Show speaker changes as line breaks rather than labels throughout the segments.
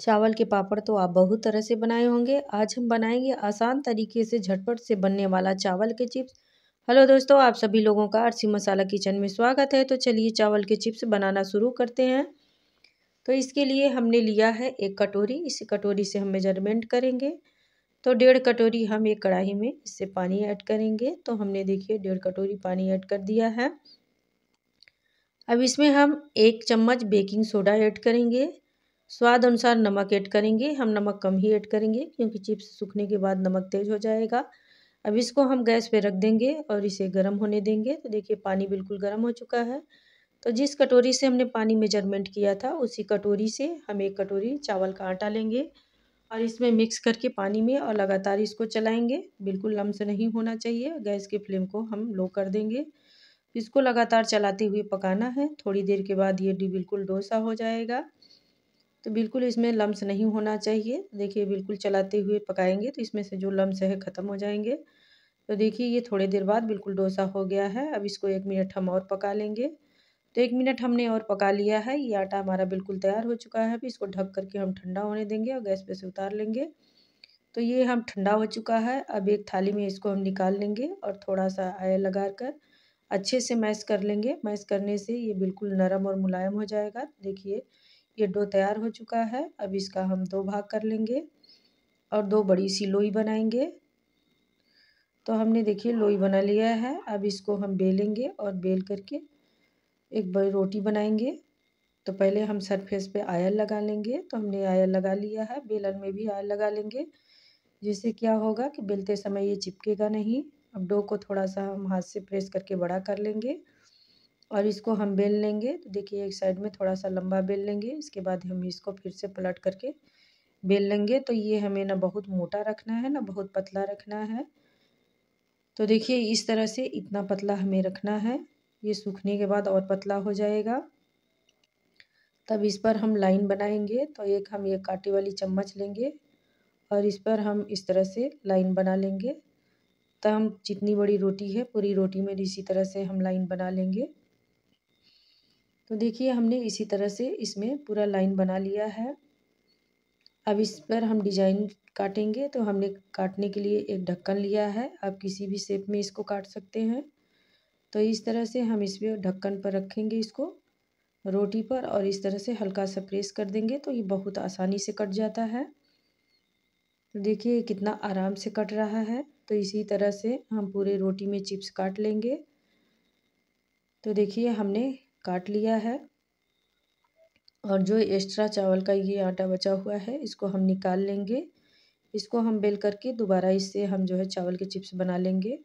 चावल के पापड़ तो आप बहुत तरह से बनाए होंगे आज हम बनाएंगे आसान तरीके से झटपट से बनने वाला चावल के चिप्स हेलो दोस्तों आप सभी लोगों का आरसी मसाला किचन में स्वागत है तो चलिए चावल के चिप्स बनाना शुरू करते हैं तो इसके लिए हमने लिया है एक कटोरी इस कटोरी से हम मेजरमेंट करेंगे तो डेढ़ कटोरी हम एक कढ़ाई में इससे पानी ऐड करेंगे तो हमने देखिए डेढ़ कटोरी पानी ऐड कर दिया है अब इसमें हम एक चम्मच बेकिंग सोडा ऐड करेंगे स्वाद अनुसार नमक ऐड करेंगे हम नमक कम ही ऐड करेंगे क्योंकि चिप्स सूखने के बाद नमक तेज हो जाएगा अब इसको हम गैस पे रख देंगे और इसे गर्म होने देंगे तो देखिए पानी बिल्कुल गर्म हो चुका है तो जिस कटोरी से हमने पानी मेजरमेंट किया था उसी कटोरी से हम एक कटोरी चावल का आटा लेंगे और इसमें मिक्स करके पानी में और लगातार इसको चलाएंगे बिल्कुल लम से नहीं होना चाहिए गैस के फ्लेम को हम लो कर देंगे इसको लगातार चलाते हुए पकाना है थोड़ी देर के बाद ये डी बिल्कुल डोसा हो जाएगा तो बिल्कुल इसमें लम्स नहीं होना चाहिए देखिए बिल्कुल चलाते हुए पकाएंगे तो इसमें से जो लम्स है ख़त्म हो जाएंगे तो देखिए ये थोड़ी देर बाद बिल्कुल डोसा हो गया है अब इसको एक मिनट हम और पका लेंगे तो एक मिनट हमने और पका लिया है ये आटा हमारा बिल्कुल तैयार हो चुका है अभी इसको ढक करके हम ठंडा होने देंगे और गैस पे से उतार लेंगे तो ये हम ठंडा हो चुका है अब एक थाली में इसको हम निकाल लेंगे और थोड़ा सा आयल लगा कर अच्छे से मैश कर लेंगे मैश करने से ये बिल्कुल नरम और मुलायम हो जाएगा देखिए ये डो तैयार हो चुका है अब इसका हम दो भाग कर लेंगे और दो बड़ी सी लोई बनाएंगे तो हमने देखिए लोई बना लिया है अब इसको हम बेलेंगे और बेल करके एक बड़ी रोटी बनाएंगे तो पहले हम सरफेस पे आयल लगा लेंगे तो हमने आयल लगा लिया है बेलन में भी आयल लगा लेंगे जिससे क्या होगा कि बेलते समय ये चिपकेगा नहीं अब डो को थोड़ा सा हम हाथ से प्रेस करके बड़ा कर लेंगे और इसको हम बेल लेंगे तो देखिए एक साइड में थोड़ा सा लंबा बेल लेंगे इसके बाद हम इसको फिर से पलट करके बेल लेंगे तो ये हमें ना बहुत मोटा रखना है ना बहुत पतला रखना है तो देखिए इस तरह से इतना पतला हमें रखना है ये सूखने के बाद और पतला हो जाएगा तब इस पर हम लाइन बनाएंगे तो एक हम ये काटे वाली चम्मच लेंगे और इस पर हम इस तरह से लाइन बना लेंगे तो हम जितनी बड़ी रोटी है पूरी रोटी में इसी तरह से हम लाइन बना लेंगे तो देखिए हमने इसी तरह से इसमें पूरा लाइन बना लिया है अब इस पर हम डिजाइन काटेंगे तो हमने काटने के लिए एक ढक्कन लिया है आप किसी भी शेप में इसको काट सकते हैं तो इस तरह से हम इस पर ढक्कन पर रखेंगे इसको रोटी पर और इस तरह से हल्का सा प्रेस कर देंगे तो ये बहुत आसानी से कट जाता है तो देखिए कितना आराम से कट रहा है तो इसी तरह से हम पूरे रोटी में चिप्स काट लेंगे तो देखिए हमने काट लिया है और जो एक्स्ट्रा चावल का ये आटा बचा हुआ है इसको हम निकाल लेंगे इसको हम बेल करके दोबारा इससे हम जो है चावल के चिप्स बना लेंगे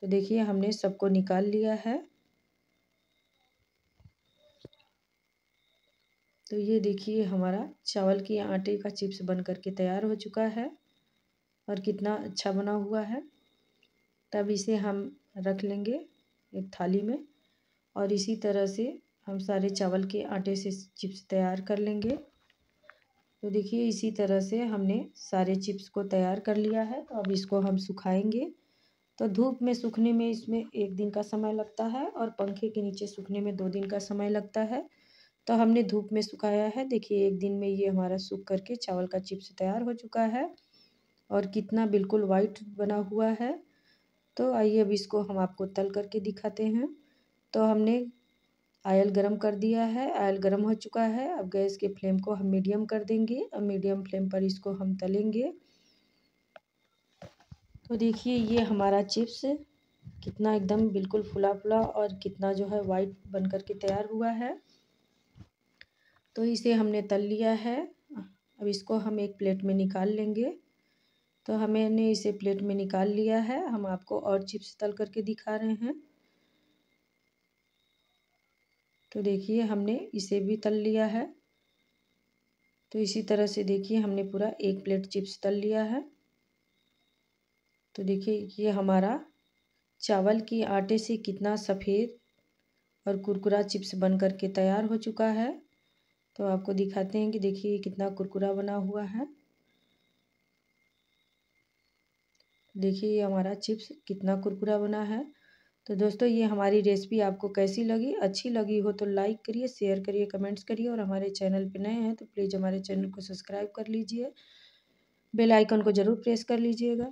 तो देखिए हमने सबको निकाल लिया है तो ये देखिए हमारा चावल के आटे का चिप्स बन करके तैयार हो चुका है और कितना अच्छा बना हुआ है तब इसे हम रख लेंगे एक थाली में और इसी तरह से हम सारे चावल के आटे से चिप्स तैयार कर लेंगे तो देखिए इसी तरह से हमने सारे चिप्स को तैयार कर लिया है अब इसको हम सुखाएंगे तो धूप में सूखने में इसमें एक दिन का समय लगता है और पंखे के नीचे सूखने में दो दिन का समय लगता है तो हमने धूप में सुखाया है देखिए एक दिन में ये हमारा सूख करके चावल का चिप्स तैयार हो चुका है और कितना बिल्कुल वाइट बना हुआ है तो आइए अब इसको हम आपको तल करके दिखाते हैं तो हमने आयल गरम कर दिया है आयल गरम हो चुका है अब गैस के फ्लेम को हम मीडियम कर देंगे अब मीडियम फ्लेम पर इसको हम तलेंगे तो देखिए ये हमारा चिप्स कितना एकदम बिल्कुल फुला फुला और कितना जो है वाइट बन कर के तैयार हुआ है तो इसे हमने तल लिया है अब इसको हम एक प्लेट में निकाल लेंगे तो हमें इसे प्लेट में निकाल लिया है हम आपको और चिप्स तल करके दिखा रहे हैं तो देखिए हमने इसे भी तल लिया है तो इसी तरह से देखिए हमने पूरा एक प्लेट चिप्स तल लिया है तो देखिए ये हमारा चावल के आटे से कितना सफ़ेद और कुरकुरा चिप्स बन कर के तैयार हो चुका है तो आपको दिखाते हैं कि देखिए कितना कुरकुरा बना हुआ है देखिए ये हमारा चिप्स कितना कुरकुरा बना है तो दोस्तों ये हमारी रेसिपी आपको कैसी लगी अच्छी लगी हो तो लाइक करिए शेयर करिए कमेंट्स करिए और हमारे चैनल पे नए हैं तो प्लीज़ हमारे चैनल को सब्सक्राइब कर लीजिए बेल आइकन को ज़रूर प्रेस कर लीजिएगा